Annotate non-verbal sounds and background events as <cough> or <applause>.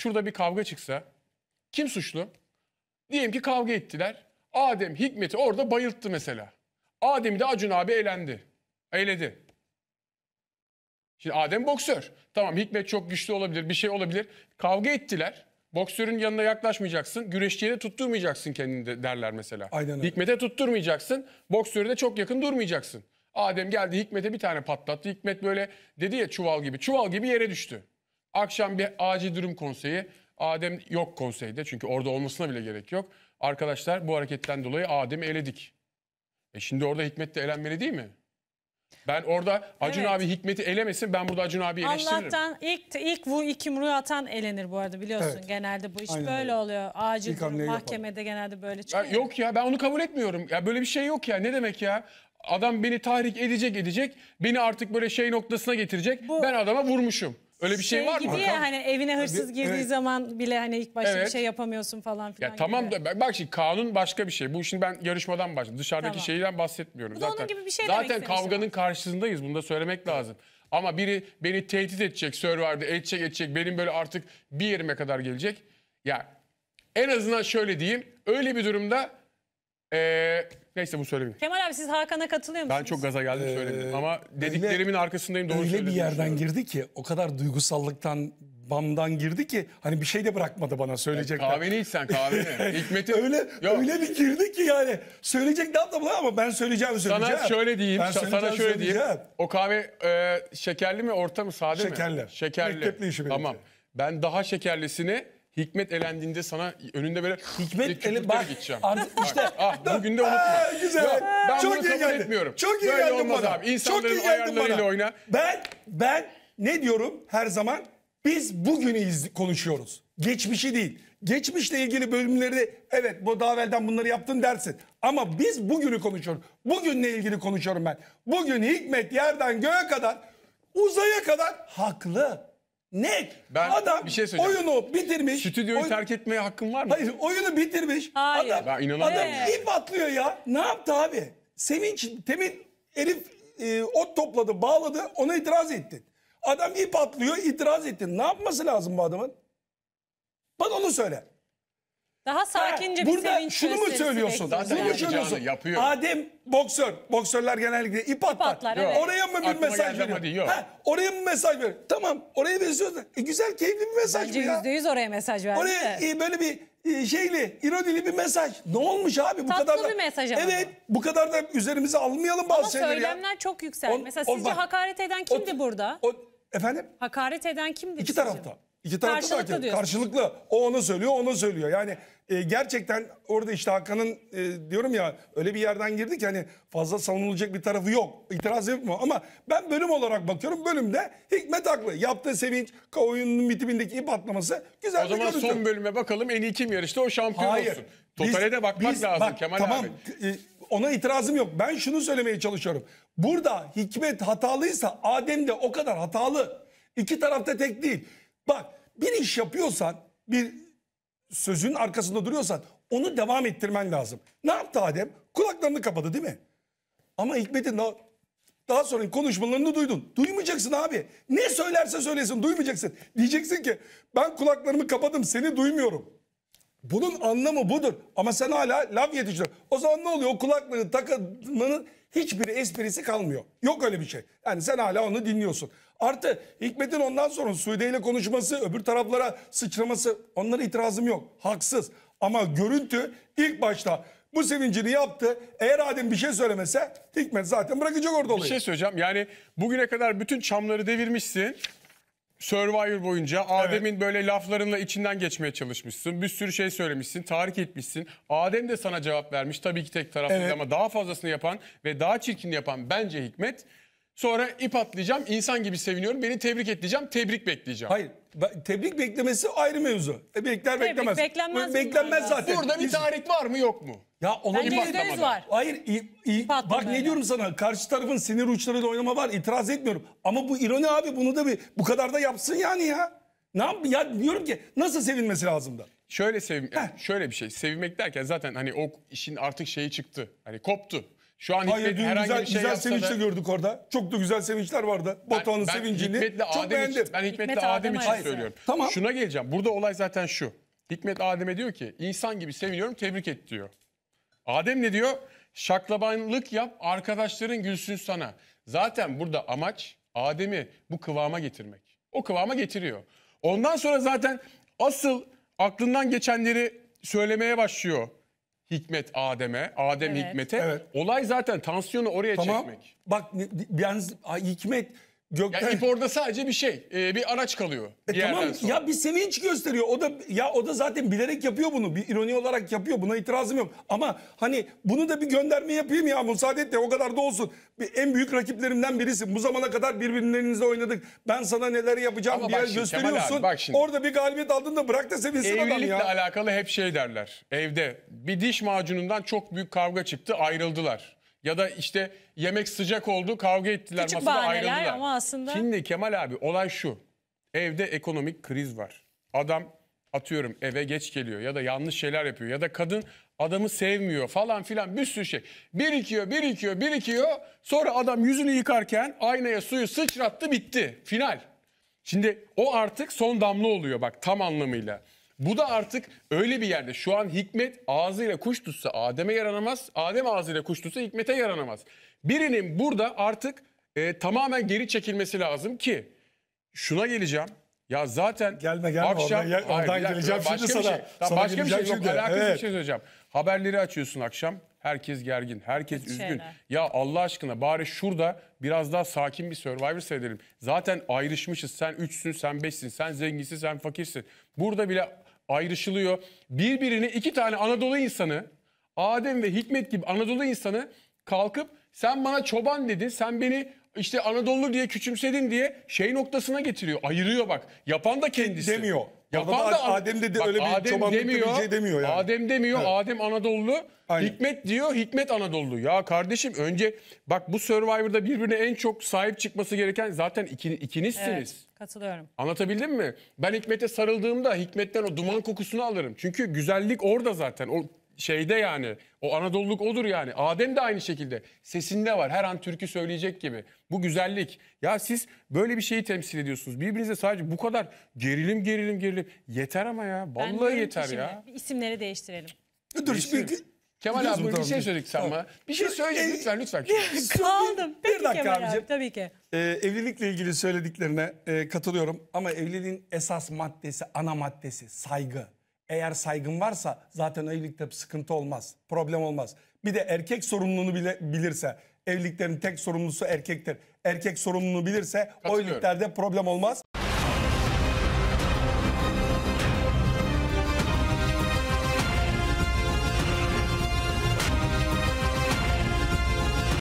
şurada bir kavga çıksa kim suçlu? Diyelim ki kavga ettiler. Adem Hikmet'i orada bayılttı mesela. Adem'i de Acun abi eğlendi. Eğledi. Şimdi Adem boksör. Tamam Hikmet çok güçlü olabilir, bir şey olabilir. Kavga ettiler. Boksörün yanına yaklaşmayacaksın. Güreşçiye de tutturmayacaksın kendini derler mesela. Aynen öyle. Hikmet'e tutturmayacaksın. Boksörü de çok yakın durmayacaksın. Adem geldi Hikmet'e bir tane patlattı. Hikmet böyle dedi ya çuval gibi. Çuval gibi yere düştü. Akşam bir acil durum konseyi. Adem yok konseyde çünkü orada olmasına bile gerek yok. Arkadaşlar bu hareketten dolayı Adem'i eledik. E şimdi orada Hikmet de elenmeli değil mi? Ben orada Acun Evet. abi Hikmet'i elemesin ben burada Acun abi eleştiririm. Allah'tan ilk ilk bu iki muruyu atan elenir bu arada biliyorsun Evet. genelde bu iş Aynen böyle öyle. oluyor. Acil İlk durum, hamleyi yapalım. mahkemede genelde böyle Ya çıkıyor. yok ya ben onu kabul etmiyorum. Ya böyle bir şey yok ya. Ne demek ya? Adam beni tahrik edecek edecek. Beni artık böyle şey noktasına getirecek. Bu- Ben adama vurmuşum. Öyle bir şey, şey var mı? Gidiyor hani evine hırsız Hadi, girdiği evet. zaman bile hani ilk başta evet. bir şey yapamıyorsun falan filan. Ya tamam da bak şimdi kanun başka bir şey. Bu şimdi ben yarışmadan başladım. Dışarıdaki tamam. şeyden bahsetmiyorum. Bu da zaten, onun gibi bir şey Zaten demek şey. kavganın karşısındayız. Bunu da söylemek lazım. Ama biri beni tehdit edecek, Survivor'da edecek edecek. Benim böyle artık bir yerime kadar gelecek. Ya en azından şöyle diyeyim. Öyle bir durumda ee, neyse bu söylemeyeyim. Kemal abi siz Hakan'a katılıyor musunuz? Ben çok gaza geldim ee, söylemedim ama dediklerimin öyle, arkasındayım doğru Öyle bir yerden girdi ki o kadar duygusallıktan bamdan girdi ki hani bir şey de bırakmadı bana söyleyecekler. Ya kahveni içsen kahveni. <laughs> Hikmeti... öyle, Yok. öyle bir girdi ki yani söyleyecek ne yaptım ama ben söyleyeceğim söyleyeceğim. Sana şöyle diyeyim. Ben sana şöyle diyeyim. O kahve e, şekerli mi orta mı sade Şekerli. mi? Şekerli. Şekerli. Mektepli işi benim Tamam. Ben daha şekerlisini Hikmet elendiğinde sana önünde böyle Hikmet ele bak geçeceğim. Artık işte ah, bugün de unutma. Aa, ee, güzel. Ya, ben Çok bunu iyi kabul geldi. etmiyorum. Çok iyi böyle geldin bana. Abi. İnsanların Çok iyi geldin bana. oyna. Ben ben ne diyorum her zaman? Biz bugünü konuşuyoruz. Geçmişi değil. Geçmişle ilgili bölümleri evet bu daha evvelden bunları yaptın dersin. Ama biz bugünü konuşuyoruz. Bugünle ilgili konuşuyorum ben. Bugün Hikmet yerden göğe kadar uzaya kadar haklı. Ne? Ben adam bir şey oyunu bitirmiş. Stüdyoyu oy- terk etmeye hakkım var mı? Hayır oyunu bitirmiş. Hayır. Adam, Ben inanamıyorum. adam ip atlıyor ya. Ne yaptı abi? Senin için temin herif e, ot topladı, bağladı. Ona itiraz ettin. Adam ip atlıyor, itiraz ettin. Ne yapması lazım bu adamın? Bana onu söyle. Daha sakince bir Burada sevinç şunu mu söylüyorsun? Şunu mu söylüyorsun? yapıyor. Adem boksör. Boksörler genellikle ip atlar. atlar, evet. Oraya mı bir mesaj veriyor? Ha, oraya mı mesaj veriyor? Tamam oraya benziyor da. E, güzel keyifli bir mesaj Bence bu ya. %100 oraya mesaj verdi Oraya e, böyle bir e, şeyli, ironili bir mesaj. Ne olmuş abi? Bu kadar da, bir mesaj ama Evet bu kadar da üzerimize almayalım bazı Ama şeyleri ya. söylemler çok yüksel. On- Mesela on- sizce bak- hakaret eden kimdi burada? O, efendim? Hakaret eden kimdi? İki sizce? tarafta. İki tarafta karşılıklı da Karşılıklı. O onu söylüyor, onu söylüyor. Yani e, gerçekten orada işte Hakan'ın e, diyorum ya öyle bir yerden girdi ki hani fazla savunulacak bir tarafı yok. İtiraz yapmıyor ama ben bölüm olarak bakıyorum. Bölümde Hikmet haklı. Yaptığı sevinç, oyunun bitimindeki ip atlaması güzel O zaman görüntü. son bölüme bakalım en iyi kim yarıştı o şampiyon Hayır. olsun. Totale de bakmak biz- lazım bak, Kemal tamam, abi. e, ona itirazım yok. Ben şunu söylemeye çalışıyorum. Burada Hikmet hatalıysa Adem de o kadar hatalı. İki tarafta tek değil. Bak bir iş yapıyorsan bir sözün arkasında duruyorsan onu devam ettirmen lazım. Ne yaptı Adem? Kulaklarını kapadı değil mi? Ama Hikmet'in daha, daha sonra konuşmalarını duydun. Duymayacaksın abi. Ne söylerse söylesin duymayacaksın. Diyeceksin ki ben kulaklarımı kapadım seni duymuyorum. Bunun anlamı budur. Ama sen hala laf yetiştir. O zaman ne oluyor? O kulaklığı takılmanın hiçbir esprisi kalmıyor. Yok öyle bir şey. Yani sen hala onu dinliyorsun. Artı Hikmet'in ondan sonra Suudi ile konuşması, öbür taraflara sıçraması onlara itirazım yok. Haksız. Ama görüntü ilk başta bu sevincini yaptı. Eğer Adem bir şey söylemese Hikmet zaten bırakacak orada olayı. Bir şey söyleyeceğim. Yani bugüne kadar bütün çamları devirmişsin. Survivor boyunca Adem'in evet. böyle laflarınla içinden geçmeye çalışmışsın. Bir sürü şey söylemişsin, tahrik etmişsin. Adem de sana cevap vermiş tabii ki tek taraflı evet. ama daha fazlasını yapan ve daha çirkin yapan bence Hikmet. Sonra ip atlayacağım, insan gibi seviniyorum. Beni tebrik et tebrik bekleyeceğim. Hayır. Tebrik beklemesi ayrı mevzu. E, bekler Tebrik beklemez. beklenmez Beklenmez zaten. Burada bir Biz- var mı yok mu? Ya ona Bence bir- yüzde var. Hayır, i- i- bak öyle. ne diyorum sana? Karşı tarafın sinir uçlarıyla oynama var. İtiraz etmiyorum. Ama bu ironi abi bunu da bir bu kadar da yapsın yani ya. Ne yap ya diyorum ki nasıl sevinmesi lazım da? Şöyle sevim, yani şöyle bir şey. Sevinmek derken zaten hani o işin artık şeyi çıktı. Hani koptu. Şu an Hayır Hikmet dün herhangi güzel, bir şey güzel yapsa da... gördük orada. Çok da güzel sevinçler vardı. Batuhan'ın ben sevincini Hikmet'le çok Adem beğendim. Için, ben Hikmet'le Hikmet Adem, Adem için Hayır. söylüyorum. Tamam. Şuna geleceğim. Burada olay zaten şu. Hikmet Adem'e diyor ki insan gibi seviniyorum tebrik et diyor. Adem ne diyor? Şaklabanlık yap arkadaşların gülsün sana. Zaten burada amaç Adem'i bu kıvama getirmek. O kıvama getiriyor. Ondan sonra zaten asıl aklından geçenleri söylemeye başlıyor Hikmet Adem'e, Adem Evet. Hikmet'e. Evet. Olay zaten tansiyonu oraya Tamam. çekmek. Bak ne- yalnız Hikmet Gökten... Ya ip orada sadece bir şey, e, bir araç kalıyor. E bir tamam sonra. ya bir sevinç gösteriyor. O da ya o da zaten bilerek yapıyor bunu. Bir ironi olarak yapıyor. Buna itirazım yok. Ama hani bunu da bir gönderme yapayım ya müsaade et müsaadenle o kadar da olsun. Bir, en büyük rakiplerimden birisi. Bu zamana kadar birbirlerinizle oynadık. Ben sana neler yapacağım diye şimdi, gösteriyorsun. Abi, şimdi. Orada bir galibiyet aldın da bırak da sevinsin adam ya. Evlilikle alakalı hep şey derler. Evde bir diş macunundan çok büyük kavga çıktı, ayrıldılar. Ya da işte yemek sıcak oldu kavga ettiler Küçük masada bahaneler ayrıldılar. ama aslında- Şimdi Kemal abi olay şu. Evde ekonomik kriz var. Adam atıyorum eve geç geliyor ya da yanlış şeyler yapıyor ya da kadın adamı sevmiyor falan filan bir sürü şey. Birikiyor, birikiyor, birikiyor. Sonra adam yüzünü yıkarken aynaya suyu sıçrattı bitti. Final. Şimdi o artık son damla oluyor bak tam anlamıyla. Bu da artık öyle bir yerde. Şu an Hikmet ağzıyla kuş tutsa Adem'e yaranamaz. Adem ağzıyla kuş tutsa Hikmet'e yaranamaz. Birinin burada artık e, tamamen geri çekilmesi lazım ki şuna geleceğim. Ya zaten gelme gelme akşam, oradan, gel, oradan hayır, geleceğim başka şimdi bir sana. Şey, sana, başka bir şey yok alakasız evet. bir şey söyleyeceğim. Haberleri açıyorsun akşam herkes gergin, herkes Hiç üzgün. Şeyler. Ya Allah aşkına bari şurada biraz daha sakin bir Survivor seyredelim. Zaten ayrışmışız. Sen üçsün, sen beşsin, sen zenginsin, sen fakirsin. Burada bile ayrışılıyor. Birbirini iki tane Anadolu insanı, Adem ve Hikmet gibi Anadolu insanı kalkıp sen bana çoban dedin, sen beni işte Anadolu diye küçümsedin diye şey noktasına getiriyor. Ayırıyor bak. Yapan da kendisi. Demiyor. Yapan Orada da Adem de, de öyle bir Adem çobanlık demiyor, bir şey demiyor yani. Adem demiyor, evet. Adem Anadolu. Aynen. Hikmet diyor, Hikmet Anadolu. Ya kardeşim önce bak bu Survivor'da birbirine en çok sahip çıkması gereken zaten iki, ikinizsiniz. Evet, katılıyorum. Anlatabildim mi? Ben Hikmet'e sarıldığımda Hikmet'ten o duman kokusunu alırım. Çünkü güzellik orada zaten. O şeyde yani o Anadolu'luk odur yani. Adem de aynı şekilde sesinde var her an türkü söyleyecek gibi. Bu güzellik. Ya siz böyle bir şeyi temsil ediyorsunuz. Birbirinize sadece bu kadar gerilim gerilim gerilim. Yeter ama ya. Vallahi yeter ya. İsimleri değiştirelim. Dur Değiştirin. bir Kemal abi Biliyorsun bir şey söyledik sen bana. Bir şey söyle lütfen lütfen. Kaldım. Peki bir dakika Kemal abicim. abi. Tabii ki. Ee, evlilikle ilgili söylediklerine e, katılıyorum ama evliliğin esas maddesi, ana maddesi saygı. Eğer saygın varsa zaten evlilikte sıkıntı olmaz, problem olmaz. Bir de erkek sorumluluğunu bile bilirse, evliliklerin tek sorumlusu erkektir. Erkek sorumluluğunu bilirse o evliliklerde problem olmaz.